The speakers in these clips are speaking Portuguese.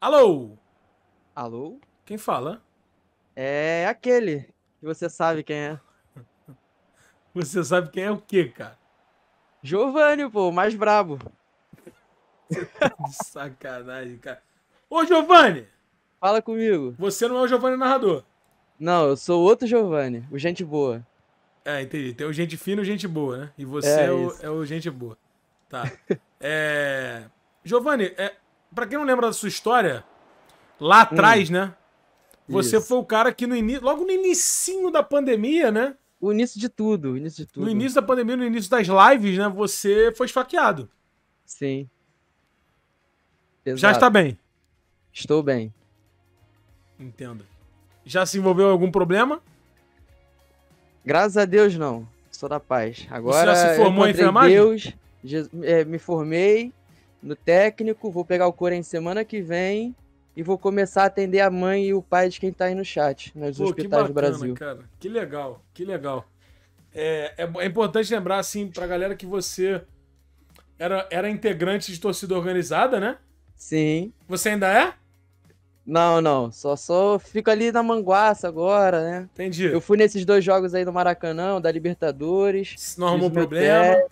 Alô? Alô? Quem fala? É aquele que você sabe quem é. Você sabe quem é o quê, cara? Giovanni, pô, o mais brabo. sacanagem, cara. Ô, Giovanni! Fala comigo. Você não é o Giovanni narrador. Não, eu sou outro Giovanni, o gente boa. É, entendi. Tem o gente fino e gente boa, né? E você é, é, o, é o gente boa. Tá. é... Giovanni, é, Pra quem não lembra da sua história, lá atrás, hum. né? Você Isso. foi o cara que no início, logo no inicinho da pandemia, né? O início de tudo, o início de tudo. No início da pandemia, no início das lives, né? Você foi esfaqueado. Sim. Já está bem? Estou bem. Entendo. Já se envolveu em algum problema? Graças a Deus, não. Sou da paz. Agora. Você já se formou em enfermagem? Deus, é, me formei no técnico, vou pegar o Corém semana que vem e vou começar a atender a mãe e o pai de quem tá aí no chat, nos Pô, hospitais bacana, do Brasil. Cara. Que legal, que legal. É, é, é, importante lembrar, assim, pra galera que você era, era integrante de torcida organizada, né? Sim. Você ainda é? Não, não. Só, só fico ali na manguaça agora, né? Entendi. Eu fui nesses dois jogos aí do Maracanã, da Libertadores. Isso não arrumou problema? Pé.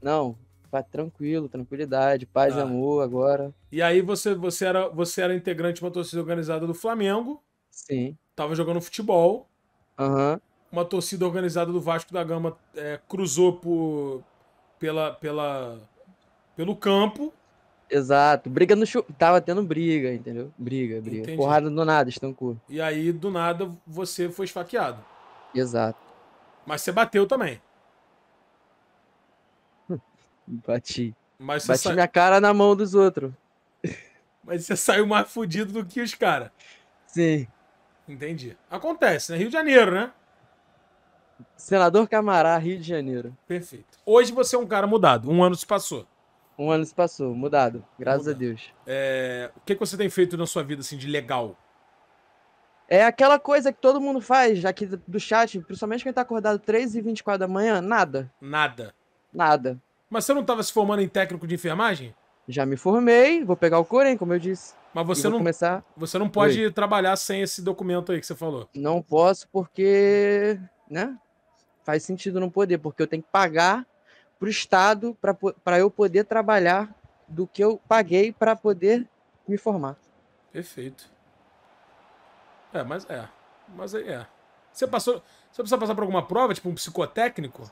Não, tranquilo, tranquilidade, paz ah. e amor agora. E aí você, você, era, você era integrante de uma torcida organizada do Flamengo. Sim. Tava jogando futebol. Uhum. Uma torcida organizada do Vasco da Gama é, cruzou por, pela, pela, pelo campo. Exato. Briga no chu... Tava tendo briga, entendeu? Briga, briga. Entendi. Porrada do nada, estancou. E aí, do nada, você foi esfaqueado. Exato. Mas você bateu também. Bati. Mas Bati minha cara na mão dos outros. Mas você saiu mais fudido do que os caras. Sim. Entendi. Acontece, né? Rio de Janeiro, né? Senador Camará, Rio de Janeiro. Perfeito. Hoje você é um cara mudado. Um ano se passou. Um ano se passou, mudado. Graças mudado. a Deus. É... O que, que você tem feito na sua vida, assim, de legal? É aquela coisa que todo mundo faz aqui do chat, principalmente quem tá acordado 3 e 24 da manhã, nada. Nada. Nada. Mas você não estava se formando em técnico de enfermagem? Já me formei, vou pegar o Corém, como eu disse. Mas você não começar... você não pode Oi. trabalhar sem esse documento aí que você falou. Não posso porque, né? Faz sentido não poder, porque eu tenho que pagar para o Estado para eu poder trabalhar do que eu paguei para poder me formar. Perfeito. É, mas é. Mas é. Você passou. Você precisa passar por alguma prova, tipo um psicotécnico?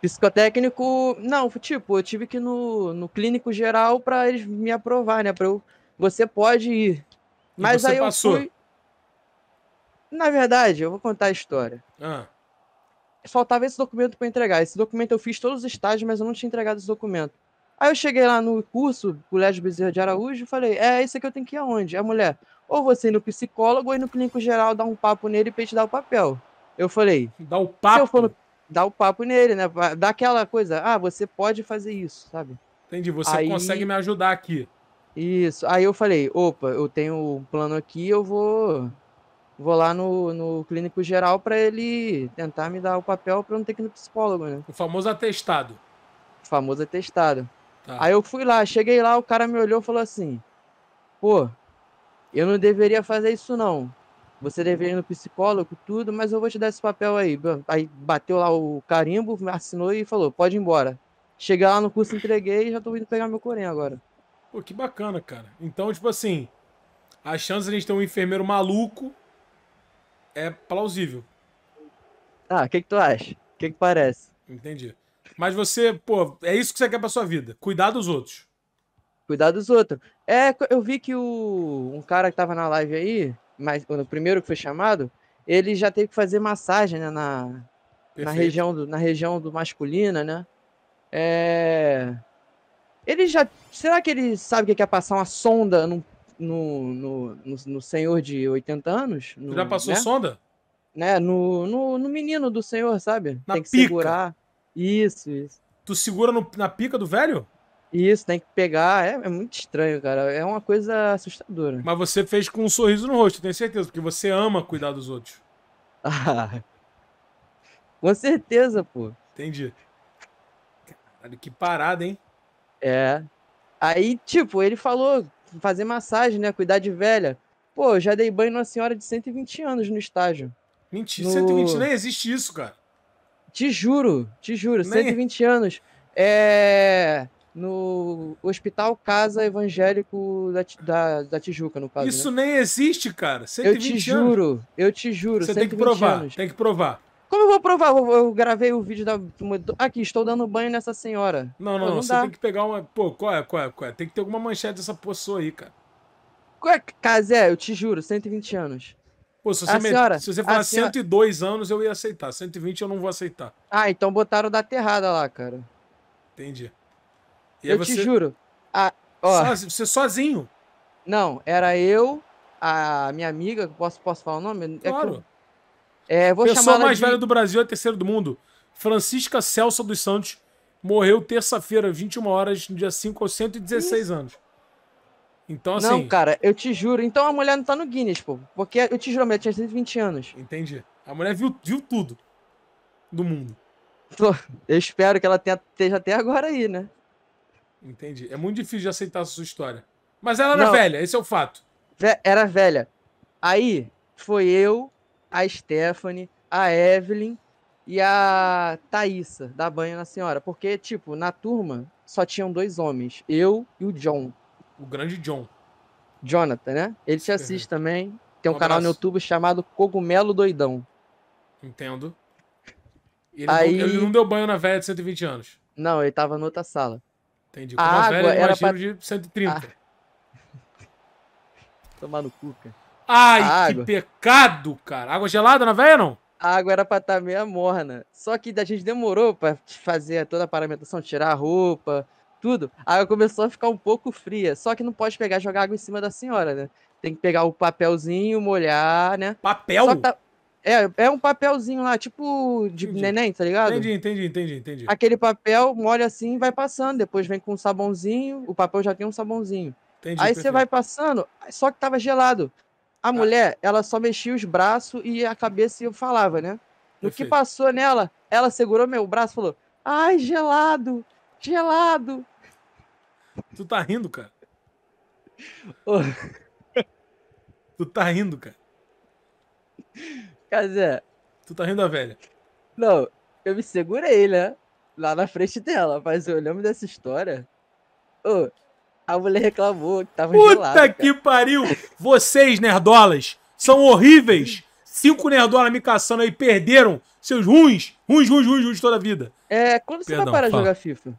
Psicotécnico, não, tipo, eu tive que ir no, no clínico geral para eles me aprovar, né? Pra eu, você pode ir. Mas aí passou? eu fui. Na verdade, eu vou contar a história. Ah. Faltava esse documento para entregar. Esse documento eu fiz todos os estágios, mas eu não tinha entregado esse documento. Aí eu cheguei lá no curso, Colégio Bezerra de Araújo, e falei: é, isso aqui eu tenho que ir aonde? A mulher, ou você ir no psicólogo ou ir no clínico geral, dar um papo nele e pra te dar o papel. Eu falei: dá o papo? Se eu for no dá o papo nele, né? Dá aquela coisa, ah, você pode fazer isso, sabe? Entendi, você aí... consegue me ajudar aqui. Isso. Aí eu falei, opa, eu tenho um plano aqui, eu vou vou lá no, no clínico geral para ele tentar me dar o papel para não ter que ir no psicólogo, né? O famoso atestado. O famoso atestado. Tá. Aí eu fui lá, cheguei lá, o cara me olhou e falou assim: "Pô, eu não deveria fazer isso não você deveria ir no psicólogo, tudo, mas eu vou te dar esse papel aí. Aí bateu lá o carimbo, assinou e falou, pode ir embora. Cheguei lá no curso, entreguei e já tô indo pegar meu corém agora. Pô, que bacana, cara. Então, tipo assim, a chance de a gente ter um enfermeiro maluco é plausível. Ah, o que, que tu acha? O que, que parece? Entendi. Mas você, pô, é isso que você quer pra sua vida. Cuidar dos outros. Cuidar dos outros. É, eu vi que o, um cara que tava na live aí, mas o primeiro que foi chamado, ele já teve que fazer massagem né, na, na, região do, na região do masculina, né? É... Ele já. Será que ele sabe o que é passar uma sonda no, no, no, no, no senhor de 80 anos? No, já passou né? sonda? Né? No, no, no, menino do senhor, sabe? Na Tem que pica. segurar. Isso, isso. Tu segura no, na pica do velho? Isso, tem que pegar. É, é, muito estranho, cara. É uma coisa assustadora. Mas você fez com um sorriso no rosto, tenho certeza, porque você ama cuidar dos outros. Ah, com certeza, pô. Entendi. Caralho, que parada, hein? É. Aí, tipo, ele falou fazer massagem, né? Cuidar de velha. Pô, já dei banho numa senhora de 120 anos no estágio. Mentira, no... 120 nem existe isso, cara. Te juro, te juro, nem... 120 anos. É no Hospital Casa Evangélico da, da, da Tijuca, no caso. Isso né? nem existe, cara. 120 eu te anos. juro, eu te juro. Você tem que provar, anos. tem que provar. Como eu vou provar? Eu, eu, gravei o vídeo da. Aqui, estou dando banho nessa senhora. Não, não, não, não você dá. tem que pegar uma. Pô, qual é, qual é, qual é? Tem que ter alguma manchete dessa pessoa aí, cara. Qual é, Casé? Eu te juro, 120 anos. Pô, se você, me... senhora, se você falar senhora... 102 anos, eu ia aceitar. 120 eu não vou aceitar. Ah, então botaram da terrada lá, cara. Entendi. E eu você... te juro. A, ó, Sozinho, você sozinho? Não, era eu, a minha amiga, posso, posso falar o nome? É claro. É, eu... é Pessoa mais de... velha do Brasil é terceiro do mundo. Francisca Celso dos Santos morreu terça-feira, 21 horas, no dia 5, aos 116 Isso. anos. Então, assim. Não, cara, eu te juro. Então a mulher não tá no Guinness, pô. Porque eu te juro, a mulher tinha 120 anos. Entendi. A mulher viu, viu tudo do mundo. Eu espero que ela tenha, esteja até agora aí, né? Entendi. É muito difícil de aceitar a sua história. Mas ela era Não. velha, esse é o fato. Era velha. Aí foi eu, a Stephanie, a Evelyn e a Thaísa, da banha na senhora. Porque, tipo, na turma só tinham dois homens, eu e o John. O grande John. Jonathan, né? Ele te uhum. assiste também. Tem um, um canal no YouTube chamado Cogumelo Doidão. Entendo. Ele, Aí... não, ele não deu banho na velha de 120 anos. Não, ele tava noutra sala. Entendi. Com a uma água velha, era pra... de 130. Ah. Tomar no cu, cara. Ai, a que água... pecado, cara. Água gelada na velha, não? A água era pra estar tá meia morna. Só que a gente demorou pra fazer toda a paramentação, tirar a roupa, tudo. A água começou a ficar um pouco fria. Só que não pode pegar jogar água em cima da senhora, né? Tem que pegar o papelzinho, molhar, né? Papel? Só que tá... É, é um papelzinho lá, tipo de entendi. neném, tá ligado? Entendi, entendi, entendi, entendi. Aquele papel molha assim e vai passando. Depois vem com um sabãozinho, o papel já tem um sabãozinho. Entendi, aí você vai passando, só que tava gelado. A ah. mulher, ela só mexia os braços e a cabeça e eu falava, né? No que passou nela, ela segurou meu braço e falou: Ai, gelado, gelado. Tu tá rindo, cara? Oh. Tu tá rindo, cara? Cazé. Tu tá rindo da velha? Não, eu me segurei, né? Lá na frente dela, mas eu lembro dessa história. Ô, a mulher reclamou que tava Puta gelado. Puta que pariu! Vocês, nerdolas, são horríveis! Cinco nerdolas me caçando aí, perderam seus ruins, ruins, ruins, ruins, ruins toda a vida. É, quando você Perdão, vai parar de jogar FIFA?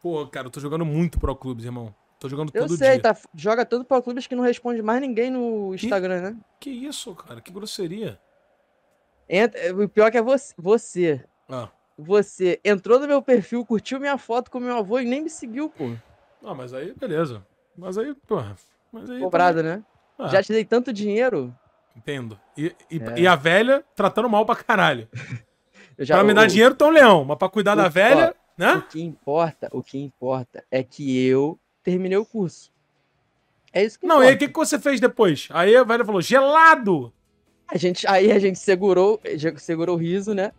Pô, cara, eu tô jogando muito Pro Clubes, irmão. Tô jogando todo dia. Eu sei, tá, joga tanto Pro Clubes que não responde mais ninguém no Instagram, que, né? Que isso, cara, que grosseria. Entra, o pior que é você. Você. Ah. você entrou no meu perfil, curtiu minha foto com meu avô e nem me seguiu, pô. Não, ah, mas aí, beleza. Mas aí, porra. Mas aí Cobrado, também... né? Ah. Já te dei tanto dinheiro. Entendo. E, e, é. e a velha tratando mal pra caralho. Eu já, pra me dar eu... dinheiro, tão leão. Mas pra cuidar o, da velha, ó, né? O que importa, o que importa é que eu terminei o curso. É isso que Não, importa. e aí o que, que você fez depois? Aí a velha falou, gelado! A gente, aí a gente segurou, segurou o riso, né?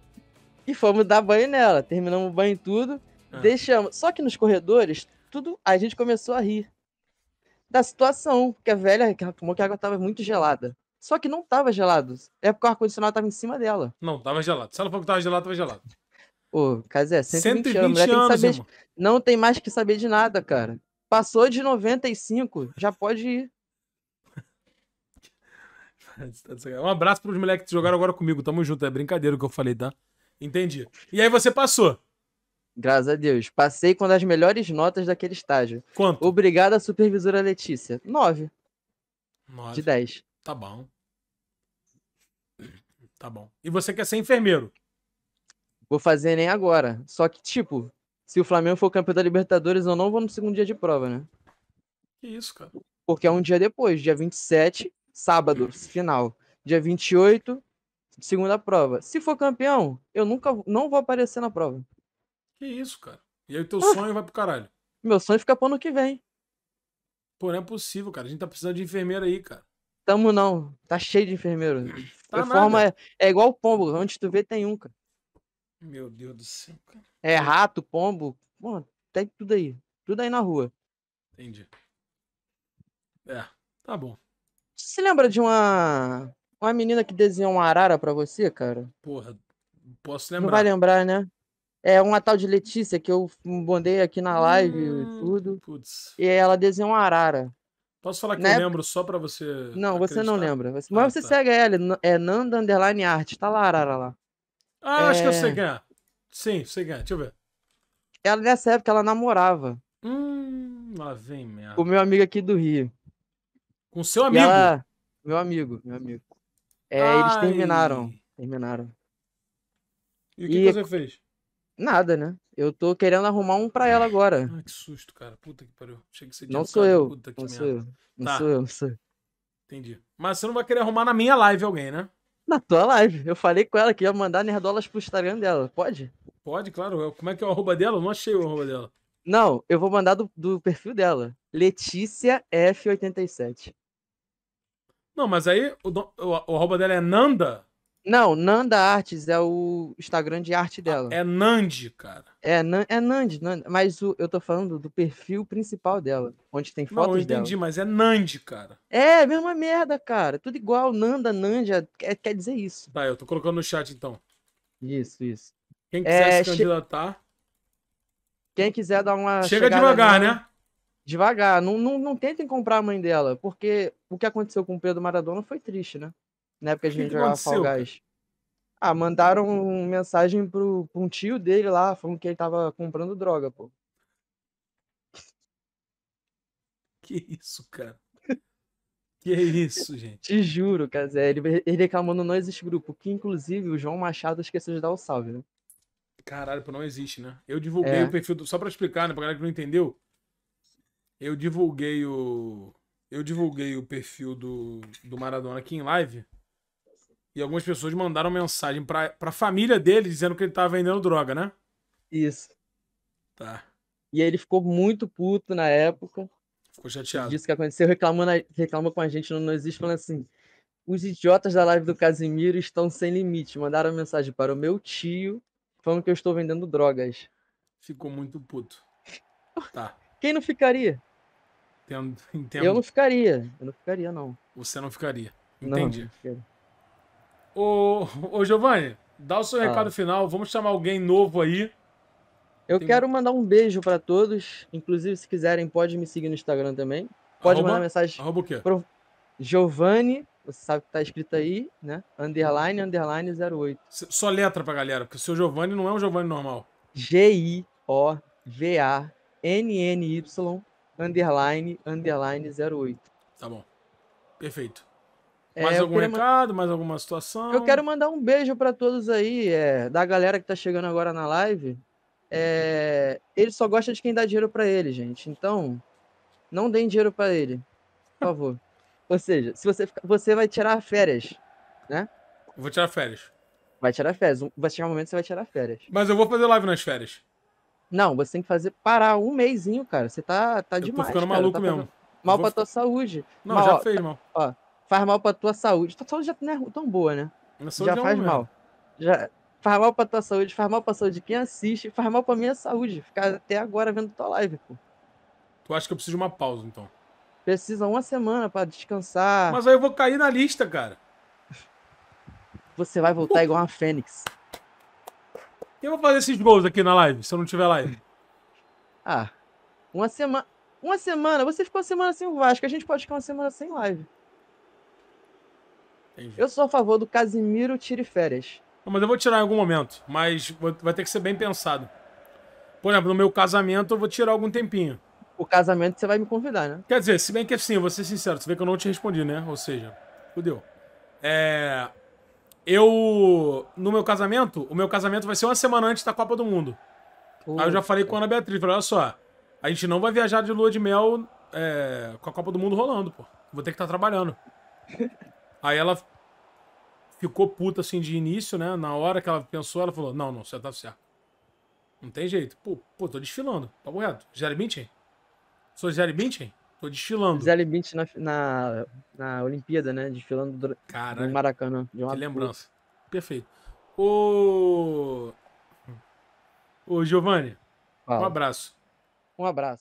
E fomos dar banho nela. Terminamos o banho e tudo. Ah. Deixamos. Só que nos corredores, tudo, a gente começou a rir da situação, porque a velha reclamou que a água estava muito gelada. Só que não estava gelado. É porque o ar-condicionado estava em cima dela. Não, estava gelado. Se ela falou que estava gelado, estava gelado. Ô, Casé, 120, 120 anos, anos tem saber, Não tem mais que saber de nada, cara. Passou de 95, já pode ir. Um abraço pros moleques que jogaram agora comigo. Tamo junto. É brincadeira o que eu falei, tá? Entendi. E aí você passou? Graças a Deus. Passei com uma das melhores notas daquele estágio. Quanto? Obrigado à supervisora Letícia. Nove. Nove. De dez. Tá bom. Tá bom. E você quer ser enfermeiro? Vou fazer nem agora. Só que, tipo, se o Flamengo for campeão da Libertadores, eu não vou no segundo dia de prova, né? Que isso, cara. Porque é um dia depois, dia 27, sábado, final. Dia 28, segunda prova. Se for campeão, eu nunca não vou aparecer na prova. Que isso, cara. E aí teu ah, sonho vai pro caralho. Meu sonho fica pro ano que vem. Pô, não é possível, cara. A gente tá precisando de enfermeiro aí, cara. Tamo não. Tá cheio de enfermeiro. Tá forma é, é igual pombo. Onde tu vê, tem um, cara. Meu Deus do céu, cara. É rato, pombo. Mano, tem tudo aí. Tudo aí na rua. Entendi. É, tá bom. Você lembra de uma uma menina que desenhou uma arara para você, cara? Porra, posso lembrar. Não vai lembrar, né? É uma tal de Letícia que eu bondei aqui na live hum, e tudo. Putz. E ela desenhou uma arara. Posso falar que né? eu lembro só pra você. Não, acreditar. você não lembra. Ah, mas ah, você tá. segue ela, é Nanda Underline Art. Tá lá, Arara lá. Ah, é... acho que eu sei ganhar. É. É. Sim, sei ganhar. É, deixa eu ver. Ela nessa época ela namorava. Hum, lá vem merda. O meu amigo aqui do Rio. Com seu amigo? Ela... Meu amigo, meu amigo. É, Ai. eles terminaram. Terminaram. E o que, e... que você fez? Nada, né? Eu tô querendo arrumar um pra ela agora. Ai, que susto, cara. Puta que pariu. Chega Não sou eu. Puta não sou eu. Não tá. sou eu, não sou eu. Entendi. Mas você não vai querer arrumar na minha live alguém, né? Na tua live. Eu falei com ela que ia mandar nerdolas pro Instagram dela. Pode? Pode, claro. Como é que é o arroba dela? Eu não achei o arroba dela. Não, eu vou mandar do, do perfil dela. Letícia F87. Não, mas aí o, o, o arroba dela é Nanda? Não, Nanda Artes é o Instagram de arte ah, dela. Ah, é Nandi, cara. É, na, é Nandi, Nandi mas o, eu tô falando do perfil principal dela, onde tem fotos dela. Não, eu entendi, dela. mas é Nandi, cara. É, é mesma merda, cara. Tudo igual, Nanda, Nandi, é, é, quer dizer isso. Tá, eu tô colocando no chat, então. Isso, isso. Quem quiser é, se candidatar... Quem quiser dar uma... Chega devagar, né? devagar. Não, não, não tentem comprar a mãe dela, porque o que aconteceu com o Pedro Maradona foi triste, né? Na época a gente que jogava Fall Guys. Ah, mandaram uma mensagem pro, pra um tio dele lá, falando que ele tava comprando droga, pô. Que isso, cara? Que isso, gente? Te juro, Casé. Ele, ele reclamando não existe grupo, que inclusive o João Machado esqueceu de dar o salve, né? Caralho, pô, não existe, né? Eu divulguei é. o perfil do... Só pra explicar, né? Pra galera que não entendeu, eu divulguei o eu divulguei o perfil do, do Maradona aqui em live e algumas pessoas mandaram mensagem pra, pra família dele dizendo que ele tava vendendo droga, né? Isso. Tá. E ele ficou muito puto na época. Ficou chateado. Disse que aconteceu, reclamando, reclamou com a gente no não Existe, falando assim: os idiotas da live do Casimiro estão sem limite. Mandaram mensagem para o meu tio falando que eu estou vendendo drogas. Ficou muito puto. Tá. Quem não ficaria? Entendo, entendo. Eu não ficaria. Eu não ficaria, não. Você não ficaria. Entendi. Não, não ficaria. Ô, ô, Giovanni, dá o seu ah. recado final. Vamos chamar alguém novo aí. Eu Tem... quero mandar um beijo para todos. Inclusive, se quiserem, pode me seguir no Instagram também. Pode arroba, mandar mensagem. Arroba o quê? Pro Giovanni, você sabe que tá escrito aí, né? Underline, underline 08. Só letra pra galera, porque o seu Giovanni não é um Giovanni normal. G-I-O-V-A-N-N-Y underline, underline 08. Tá bom. Perfeito. É, mais é, algum recado, mais alguma situação? Eu quero mandar um beijo para todos aí, é, da galera que tá chegando agora na live. É, ele só gosta de quem dá dinheiro para ele, gente. Então, não deem dinheiro para ele, por favor. Ou seja, se você fica, você vai tirar férias, né? Eu vou tirar férias. Vai tirar férias. Vai chegar um momento que você vai tirar férias. Mas eu vou fazer live nas férias. Não, você tem que fazer parar um mêsinho, cara. Você tá, tá eu demais. Tô ficando cara. maluco tá mesmo. Mal vou... pra tua saúde. Não, mal, já ó, fez mal. Ó, faz mal pra tua saúde. Tua saúde já não é tão boa, né? Já faz mal. Já faz mal pra tua saúde, faz mal pra saúde de quem assiste, faz mal pra minha saúde. Ficar até agora vendo tua live, pô. Tu acha que eu preciso de uma pausa, então? Precisa uma semana para descansar. Mas aí eu vou cair na lista, cara. Você vai voltar pô. igual uma fênix. Quem vai fazer esses gols aqui na live, se eu não tiver live? Ah, uma semana. Uma semana, você ficou uma semana sem o Vasco, a gente pode ficar uma semana sem live. Entendi. Eu sou a favor do Casimiro tire férias. Não, mas eu vou tirar em algum momento, mas vai ter que ser bem pensado. Por exemplo, no meu casamento eu vou tirar algum tempinho. O casamento você vai me convidar, né? Quer dizer, se bem que assim, eu vou ser sincero, você vê que eu não te respondi, né? Ou seja, fudeu. É... Eu. No meu casamento, o meu casamento vai ser uma semana antes da Copa do Mundo. Aí eu já falei com a Ana Beatriz, falei, olha só, a gente não vai viajar de lua de mel é, com a Copa do Mundo rolando, pô. Vou ter que estar tá trabalhando. Aí ela ficou puta assim de início, né? Na hora que ela pensou, ela falou: Não, não, você tá certo. Não tem jeito. Pô, pô tô desfilando. tá morrendo. Jerry Bintin? Sou Jerry Bintin? Tô desfilando. Gisele Bint na, na, na Olimpíada, né? Desfilando Caralho, no Maracanã. De uma que lembrança. Perfeito. Ô. Ô, Giovanni. Fala. Um abraço. Um abraço.